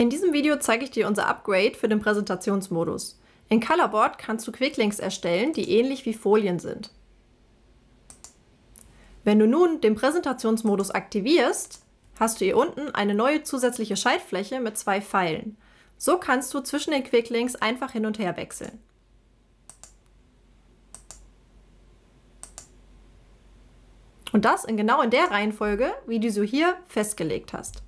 In diesem Video zeige ich dir unser Upgrade für den Präsentationsmodus. In Colorboard kannst du Quicklinks erstellen, die ähnlich wie Folien sind. Wenn du nun den Präsentationsmodus aktivierst, hast du hier unten eine neue zusätzliche Schaltfläche mit zwei Pfeilen. So kannst du zwischen den Quicklinks einfach hin und her wechseln. Und das in genau in der Reihenfolge, wie du sie hier festgelegt hast.